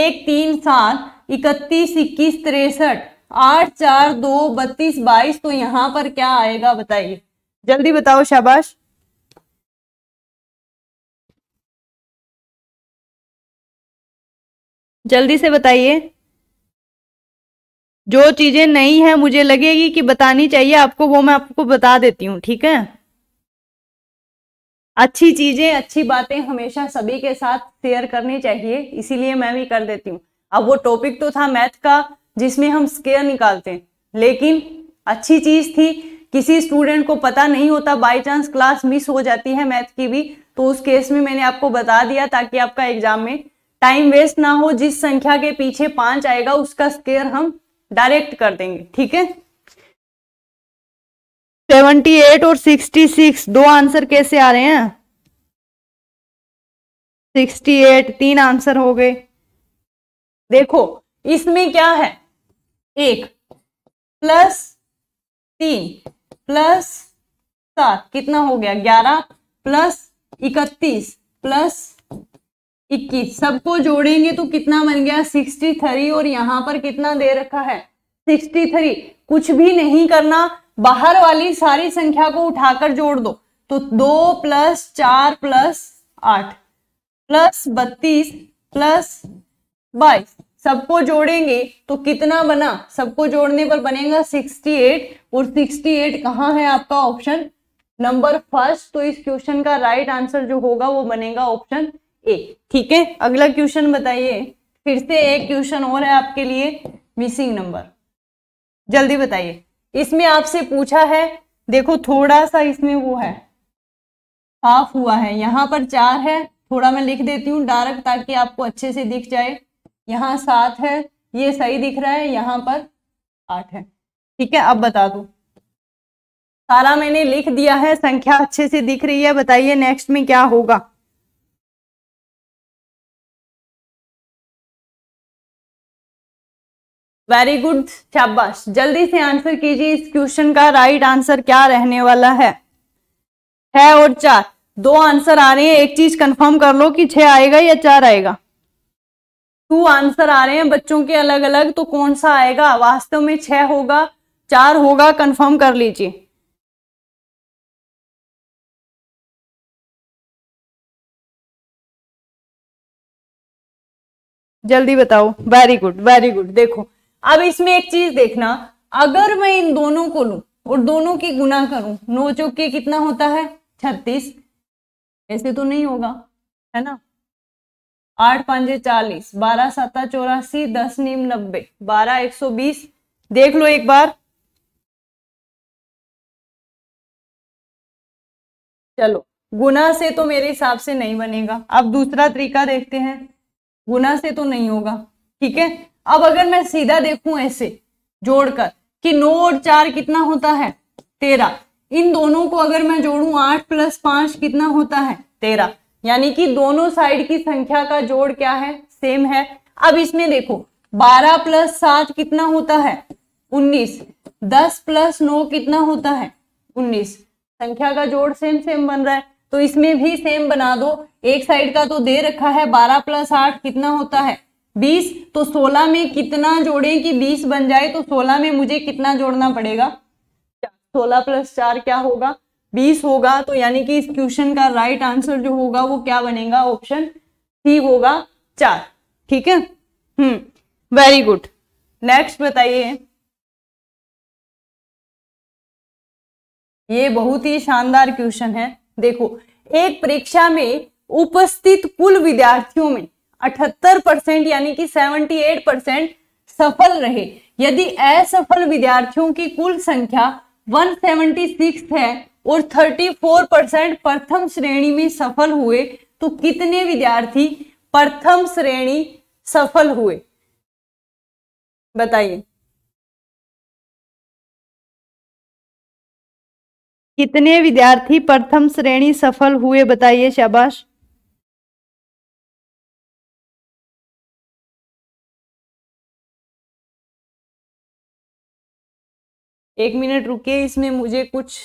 एक तीन सात इकतीस इक्कीस तिरसठ आठ चार दो बत्तीस बाईस तो यहाँ पर क्या आएगा बताइए जल्दी बताओ शाबाश जल्दी से बताइए जो चीजें नहीं है मुझे लगेगी कि बतानी चाहिए आपको वो मैं आपको बता देती हूँ ठीक है अच्छी चीजें अच्छी बातें हमेशा सभी के साथ शेयर करनी चाहिए इसीलिए मैं भी कर देती हूँ अब वो टॉपिक तो था मैथ का जिसमें हम स्केयर निकालते हैं लेकिन अच्छी चीज थी किसी स्टूडेंट को पता नहीं होता बाय चांस क्लास मिस हो जाती है मैथ की भी तो उस केस में मैंने आपको बता दिया ताकि आपका एग्जाम में टाइम वेस्ट ना हो जिस संख्या के पीछे पांच आएगा उसका स्केयर हम डायरेक्ट कर देंगे ठीक है सेवेंटी एट और सिक्सटी सिक्स दो आंसर कैसे आ रहे हैं सिक्सटी एट तीन आंसर हो गए देखो इसमें क्या है एक प्लस तीन प्लस सात कितना हो गया ग्यारह प्लस इकतीस प्लस इक्कीस सबको जोड़ेंगे तो कितना बन गया सिक्सटी थ्री और यहां पर कितना दे रखा है सिक्सटी थ्री कुछ भी नहीं करना बाहर वाली सारी संख्या को उठाकर जोड़ दो तो दो प्लस चार प्लस आठ प्लस बत्तीस प्लस बाईस सबको जोड़ेंगे तो कितना बना सबको जोड़ने पर बनेगा 68 और 68 कहाँ है आपका ऑप्शन नंबर फर्स्ट तो इस क्वेश्चन का राइट right आंसर जो होगा वो बनेगा ऑप्शन ए ठीक है अगला क्वेश्चन बताइए फिर से एक क्वेश्चन और है आपके लिए मिसिंग नंबर जल्दी बताइए इसमें आपसे पूछा है देखो थोड़ा सा इसमें वो है हाफ हुआ है यहाँ पर चार है थोड़ा मैं लिख देती हूँ डायरेक्ट ताकि आपको अच्छे से दिख जाए यहाँ सात है ये सही दिख रहा है यहाँ पर आठ है ठीक है अब बता दो सारा मैंने लिख दिया है संख्या अच्छे से दिख रही है बताइए नेक्स्ट में क्या होगा वेरी गुड शाबाश जल्दी से आंसर कीजिए इस क्वेश्चन का राइट आंसर क्या रहने वाला है है और चार दो आंसर आ रहे हैं एक चीज कंफर्म कर लो कि छह आएगा या चार आएगा टू आंसर आ रहे हैं बच्चों के अलग अलग तो कौन सा आएगा वास्तव में छह होगा चार होगा कंफर्म कर लीजिए जल्दी बताओ वेरी गुड वेरी गुड देखो अब इसमें एक चीज देखना अगर मैं इन दोनों को लू और दोनों की गुना करूं नौ चौके कितना होता है छत्तीस ऐसे तो नहीं होगा है ना आठ पांजे चालीस बारह सत्ता चौरासी दस नीम नब्बे बारह एक सौ बीस देख लो एक बार चलो गुना से तो मेरे हिसाब से नहीं बनेगा अब दूसरा तरीका देखते हैं गुना से तो नहीं होगा ठीक है अब अगर मैं सीधा देखूं ऐसे जोड़कर कि नौ और चार कितना होता है तेरह इन दोनों को अगर मैं जोड़ू आठ प्लस पांच कितना होता है तेरह यानी कि दोनों साइड की संख्या का जोड़ क्या है सेम है अब इसमें देखो बारह प्लस सात कितना होता है उन्नीस दस प्लस नौ कितना होता है उन्नीस संख्या का जोड़ सेम सेम बन रहा है तो इसमें भी सेम बना दो एक साइड का तो दे रखा है बारह प्लस आठ कितना होता है बीस तो सोलह में कितना जोड़े कि बीस बन जाए तो सोलह में मुझे कितना जोड़ना पड़ेगा सोलह प्लस चार क्या होगा बीस होगा तो यानी कि इस क्वेश्चन का राइट आंसर जो होगा वो क्या बनेगा ऑप्शन सी होगा चार ठीक है हम्म वेरी गुड नेक्स्ट बताइए ये बहुत ही शानदार क्वेश्चन है देखो एक परीक्षा में उपस्थित कुल विद्यार्थियों में 78 परसेंट यानी कि 78 परसेंट सफल रहे यदि असफल विद्यार्थियों की कुल संख्या 176 है और 34 परसेंट प्रथम श्रेणी में सफल हुए तो कितने विद्यार्थी प्रथम श्रेणी सफल हुए बताइए कितने विद्यार्थी प्रथम श्रेणी सफल हुए बताइए शाबाश एक मिनट रुकिए इसमें मुझे कुछ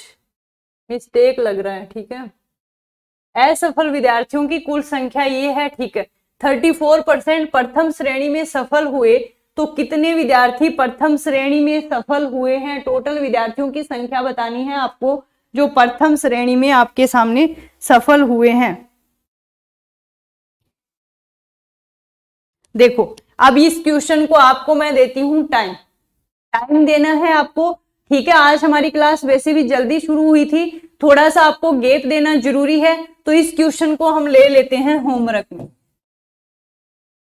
मिस्टेक लग रहा है ठीक है असफल विद्यार्थियों की कुल संख्या ये है ठीक है फोर परसेंट प्रथम श्रेणी में सफल हुए तो कितने विद्यार्थी प्रथम श्रेणी में सफल हुए हैं टोटल विद्यार्थियों की संख्या बतानी है आपको जो प्रथम श्रेणी में आपके सामने सफल हुए हैं देखो अब इस क्वेश्चन को आपको मैं देती हूं टाइम टाइम देना है आपको ठीक है आज हमारी क्लास वैसे भी जल्दी शुरू हुई थी थोड़ा सा आपको गेप देना जरूरी है तो इस क्वेश्चन को हम ले लेते हैं होमवर्क में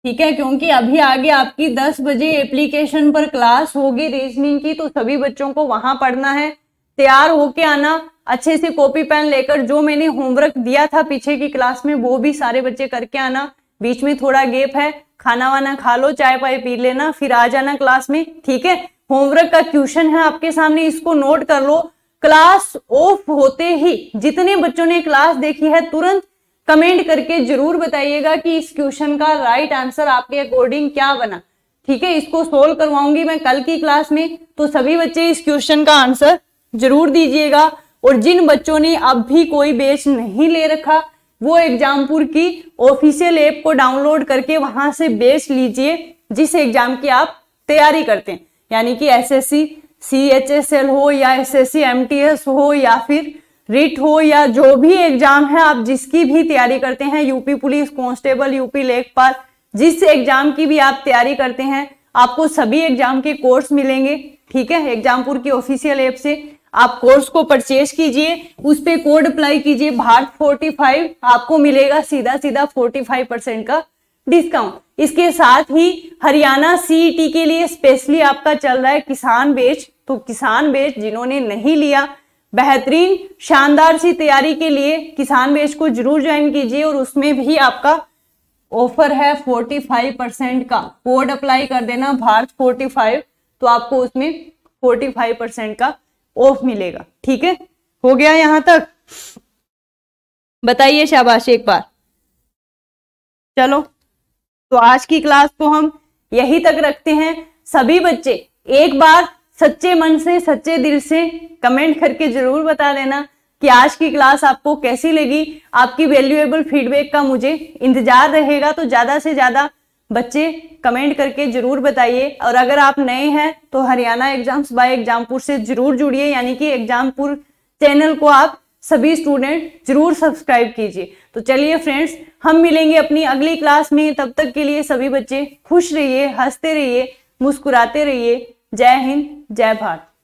ठीक है क्योंकि अभी आगे आपकी 10 बजे एप्लीकेशन पर क्लास होगी रीजनिंग की तो सभी बच्चों को वहां पढ़ना है तैयार होके आना अच्छे से कॉपी पेन लेकर जो मैंने होमवर्क दिया था पीछे की क्लास में वो भी सारे बच्चे करके आना बीच में थोड़ा गेप है खाना वाना खा लो चाय पाए पी लेना फिर आ जाना क्लास में ठीक है होमवर्क का क्वेश्चन है आपके सामने इसको नोट कर लो क्लास ऑफ होते ही जितने बच्चों ने क्लास देखी है तुरंत कमेंट करके जरूर बताइएगा कि इस क्वेश्चन का राइट आंसर आपके अकॉर्डिंग क्या बना ठीक है इसको सोल्व करवाऊंगी मैं कल की क्लास में तो सभी बच्चे इस क्वेश्चन का आंसर जरूर दीजिएगा और जिन बच्चों ने अब भी कोई बेच नहीं ले रखा वो एग्जामपुर की ऑफिशियल ऐप को डाउनलोड करके वहां से बेच लीजिए जिस एग्जाम की आप तैयारी करते हैं यानी कि एसएससी सीएचएसएल हो या एसएससी एमटीएस हो या फिर रिट हो या जो भी एग्जाम है आप जिसकी भी तैयारी करते हैं यूपी पुलिस कांस्टेबल यूपी लेखपाल जिस एग्जाम की भी आप तैयारी करते हैं आपको सभी एग्जाम के कोर्स मिलेंगे ठीक है एग्जामपुर की ऑफिशियल ऐप से आप कोर्स को परचेज कीजिए उस पर कोड अप्लाई कीजिए भारत 45 आपको मिलेगा सीधा सीधा 45 परसेंट का डिस्काउंट इसके साथ ही हरियाणा सीईटी e के लिए स्पेशली आपका चल रहा है किसान बेच तो किसान बेच जिन्होंने नहीं लिया बेहतरीन शानदार सी तैयारी के लिए किसान बेच को जरूर ज्वाइन कीजिए और उसमें भी आपका ऑफर है 45 परसेंट का कोड अप्लाई कर देना भारत 45 तो आपको उसमें 45 परसेंट का ऑफ मिलेगा ठीक है हो गया यहां तक बताइए शाबाश एक बार चलो तो आज की क्लास को हम यही तक रखते हैं सभी बच्चे एक बार सच्चे मन से सच्चे दिल से कमेंट करके जरूर बता देना कि आज की क्लास आपको कैसी लगी आपकी वैल्यूएबल फीडबैक का मुझे इंतजार रहेगा तो ज़्यादा से ज़्यादा बच्चे कमेंट करके जरूर बताइए और अगर आप नए हैं तो हरियाणा एग्जाम्स बाय एग्जामपुर से जरूर जुड़िए यानी कि एग्जामपुर चैनल को आप सभी स्टूडेंट जरूर सब्सक्राइब कीजिए तो चलिए फ्रेंड्स हम मिलेंगे अपनी अगली क्लास में तब तक के लिए सभी बच्चे खुश रहिए हंसते रहिए मुस्कुराते रहिए जय हिंद जय भारत